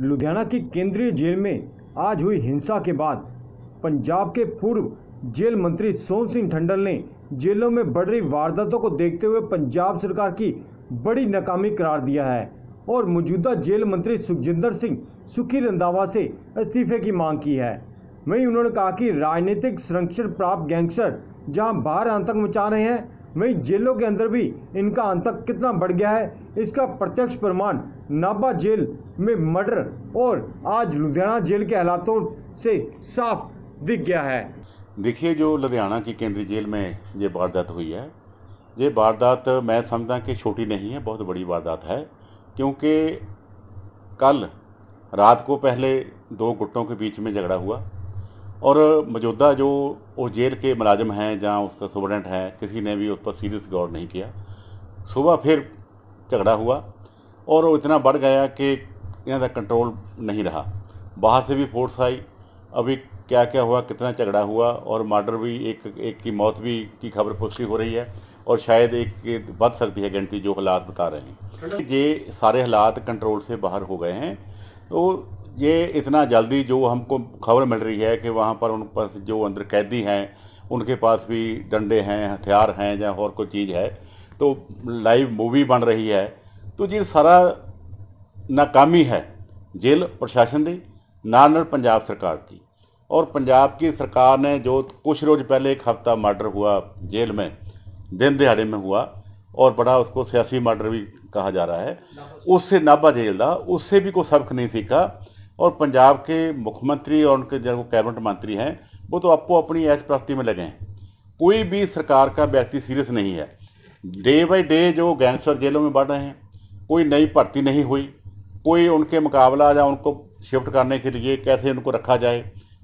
लुधियाना की केंद्रीय जेल में आज हुई हिंसा के बाद पंजाब के पूर्व जेल मंत्री सोन सिंह ठंडल ने जेलों में बढ़ रही वारदातों को देखते हुए पंजाब सरकार की बड़ी नाकामी करार दिया है और मौजूदा जेल मंत्री सुखजिंदर सिंह सुखी रंधावा से इस्तीफे की मांग की है वहीं उन्होंने कहा कि राजनीतिक संरक्षण प्राप्त गैंगस्टर जहां बाहर आतंक मचा रहे हैं वहीं जेलों के अंदर भी इनका आतंक कितना बढ़ गया है इसका प्रत्यक्ष प्रमाण नाबा जेल में मर्डर और आज लुधियाना जेल के हालातों से साफ दिख गया है देखिए जो लुधियाना की केंद्रीय जेल में ये वारदात हुई है ये वारदात मैं समझता कि छोटी नहीं है बहुत बड़ी वारदात है क्योंकि कल रात को पहले दो गुटों के बीच में झगड़ा हुआ और मौजूदा जो वो जेल के मुलाजिम हैं जहाँ उसका सुपरडेंट है किसी ने भी उस पर सीरियस गौर नहीं किया सुबह फिर झगड़ा हुआ और वो इतना बढ़ गया कि यहाँ तक कंट्रोल नहीं रहा बाहर से भी फोर्स आई अभी क्या क्या हुआ कितना झगड़ा हुआ और मर्डर भी एक एक की मौत भी की खबर पुष्टि हो रही है और शायद एक बढ़ सकती है गिनती जो हालात बता रहे हैं ये सारे हालात कंट्रोल से बाहर हो गए हैं तो ये इतना जल्दी जो हमको खबर मिल रही है कि वहाँ पर उन पर जो अंदर कैदी हैं उनके पास भी डंडे हैं हथियार हैं या और कोई चीज़ है तो लाइव मूवी बन रही है तो जी सारा नाकामी है जेल प्रशासन की ना न पंजाब सरकार की और पंजाब की सरकार ने जो कुछ रोज़ पहले एक हफ्ता मर्डर हुआ जेल में दिन दिहाड़े में हुआ और बड़ा उसको सियासी मर्डर भी कहा जा रहा है उससे नाभा जेल का उससे भी कोई सबक नहीं सीखा और पंजाब के मुख्यमंत्री और उनके जो कैबिनेट मंत्री हैं वो तो आपको अपनी ऐश प्राप्ति में लगे हैं कोई भी सरकार का व्यक्ति सीरियस नहीं है डे बाई डे जो गैंगस्टर जेलों में बढ़ रहे हैं कोई नई भर्ती नहीं हुई कोई उनके मुकाबला या उनको शिफ्ट करने के लिए कैसे उनको रखा जाए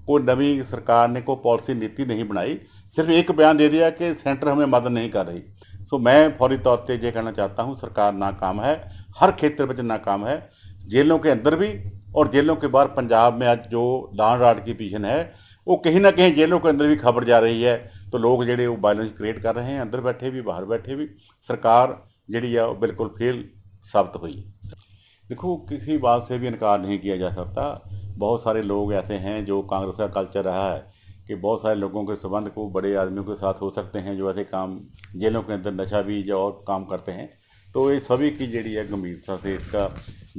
कोई नवी सरकार ने कोई पॉलिसी नीति नहीं बनाई सिर्फ एक बयान दे दिया कि सेंटर हमें मदद नहीं कर रही सो तो मैं फौरी तौर पर ये कहना चाहता हूँ सरकार नाकाम है हर क्षेत्र में नाकाम है जेलों के अंदर भी और जेलों के बाहर पंजाब में आज जो लान राड की पिशन है वो कहीं ना कहीं जेलों के अंदर भी खबर जा रही है तो लोग जोड़े वो बायलेंस क्रिएट कर रहे हैं अंदर बैठे भी बाहर बैठे भी सरकार जी बिल्कुल फेल साबित हुई देखो किसी बात से भी इनकार नहीं किया जा सकता बहुत सारे लोग ऐसे हैं जो कांग्रेस का कल्चर रहा है कि बहुत सारे लोगों के संबंध को बड़े आदमियों के साथ हो सकते हैं जो ऐसे काम जेलों के अंदर नशा भी जो और काम करते हैं तो ये सभी की जी है गंभीरता से इसका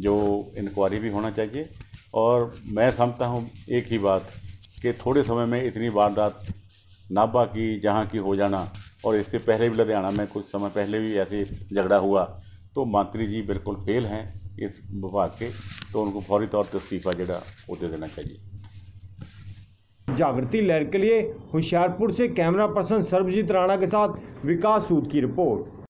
जो इंक्वायरी भी होना चाहिए और मैं समझता हूँ एक ही बात कि थोड़े समय में इतनी वारदात नाभा की जहाँ की हो जाना और इससे पहले भी लुधियाना में कुछ समय पहले भी ऐसे झगड़ा हुआ तो मंत्री जी बिल्कुल फेल हैं इस विभाग के तो उनको फौरी तौर पर इस्तीफा जरा वो दे देना चाहिए जागृति लहर के लिए होशियारपुर से कैमरा पर्सन सर्वजीत राणा के साथ विकास सूद की रिपोर्ट